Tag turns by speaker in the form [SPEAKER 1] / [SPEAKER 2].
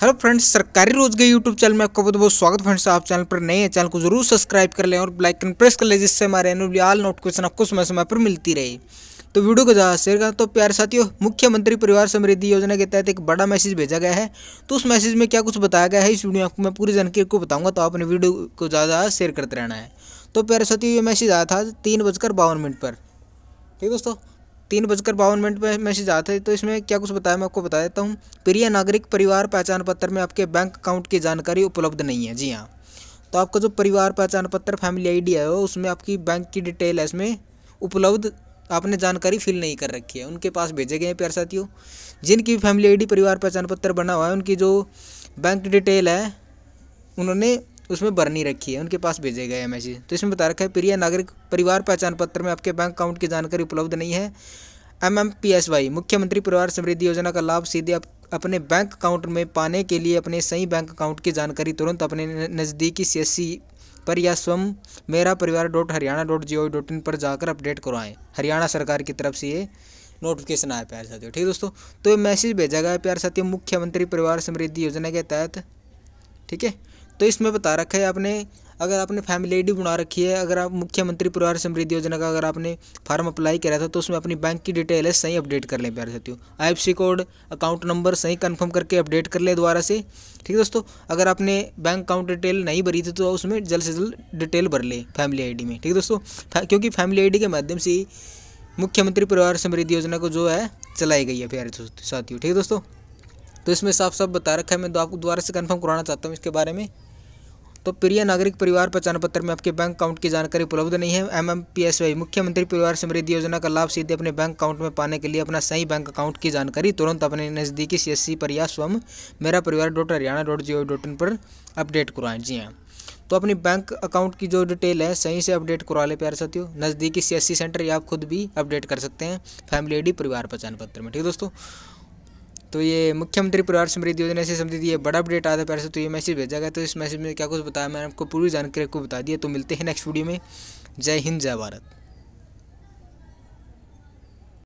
[SPEAKER 1] hello friends सरकारी रोजगार YouTube channel में आपका बहुत बहुत स्वागत फ्रेंड्स आप चैनल पर नए हैं चैनल को जरूर सब्सक्राइब कर लें और लाइकन प्रेस कर लें जिससे हमारे एनुअल आल नोटिफिकेशन आपको समय समय पर मिलती रहे तो वीडियो को ज़्यादा शेयर करें तो प्यार साथियों मुख्यमंत्री परिवार समृद्धि योजना के तहत एक बड़ा मैसेज भेजा गया है तो उस मैसेज में क्या कुछ बताया गया है इस वीडियो आपको मैं पूरी जानकारी को बताऊँगा तो आपने वीडियो को ज़्यादा शेयर करते रहना है तो प्यारे साथियों ये मैसेज आया था तीन बजकर बावन मिनट पर ठीक दोस्तों तीन बजकर बावन मिनट में मैसेज आते हैं तो इसमें क्या कुछ बताया मैं आपको बता देता हूँ प्रिय नागरिक परिवार पहचान पत्र में आपके बैंक अकाउंट की जानकारी उपलब्ध नहीं है जी हाँ तो आपका जो परिवार पहचान पत्र फैमिली आईडी है उसमें आपकी बैंक की डिटेल है इसमें उपलब्ध आपने जानकारी फिल नहीं कर रखी है उनके पास भेजे गए हैं प्यार साथियों जिनकी फैमिली आईडी परिवार पहचान पत्र बना हुआ है उनकी जो बैंक डिटेल है उन्होंने उसमें बरनी रखी है उनके पास भेजे गए हैं मैसेज तो इसमें बता रखा है प्रिय नागरिक परिवार पहचान पत्र में आपके बैंक अकाउंट की जानकारी उपलब्ध नहीं है M M P S Y मुख्यमंत्री परिवार समृद्धि योजना का लाभ सीधे आप अपने बैंक अकाउंट में पाने के लिए अपने सही बैंक अकाउंट की जानकारी तुरंत अपने नज़दीकी सी पर या स्वयं मेरा परिवार dot Haryana dot G O dot in पर जाकर अपडेट करवाएं हरियाणा सरकार की तरफ से ये नोटिफिकेशन आया प्यार साथियों ठीक है दोस्तों तो ये मैसेज भेजा गया है प्यार साथियों मुख्यमंत्री परिवार समृद्धि योजना के तहत ठीक है तो इसमें बता रखा है आपने अगर आपने फैमिली आईडी बना रखी है अगर आप मुख्यमंत्री परिवार समृद्धि योजना का अगर आपने फार्म अप्लाई करा था तो उसमें अपनी बैंक की डिटेल है सही अपडेट कर लें प्यारे साथियों सी कोड अकाउंट नंबर सही कंफर्म करके अपडेट कर लें दोबारा से ठीक है दोस्तों अगर आपने बैंक अकाउंट डिटेल नहीं भरी थी तो उसमें जल्द से जल्द डिटेल भर लें फैमिली आई में ठीक है दोस्तों क्योंकि फैमिली आई के माध्यम से ही मुख्यमंत्री परिवार समृद्धि योजना को जो है चलाई गई है प्यारे साथियों ठीक है दोस्तों तो इसमें साफ साफ बता रखा है मैं तो आपको दोबारा से कन्फर्म कराना चाहता हूँ इसके बारे में तो प्रिय नागरिक परिवार पहचान पत्र में आपके बैंक अकाउंट की जानकारी उपलब्ध नहीं है एम एम मुख्यमंत्री परिवार समृद्धि योजना का लाभ सीधे अपने बैंक अकाउंट में पाने के लिए अपना सही बैंक अकाउंट की जानकारी तुरंत अपने नज़दीकी सी पर या स्वयं मेरा परिवार dot Haryana dot G dot in पर अपडेट करवाएं जी हाँ तो अपनी बैंक अकाउंट की जो डिटेल है सही से अपडेट करवा ले प्यार साथियों नज़दीकी सी सेंटर या आप खुद भी अपडेट कर सकते हैं फैमिली आई परिवार पहचान पत्र में ठीक है दोस्तों तो ये मुख्यमंत्री परिवार समृद्धि योजना से संबंधित ये बड़ा अपडेट आता है पैसे तो ये मैसेज भेजा गया तो इस मैसेज में क्या कुछ बताया मैंने आपको पूरी जानकारी को बता दिया तो मिलते हैं नेक्स्ट वीडियो में जय हिंद जय भारत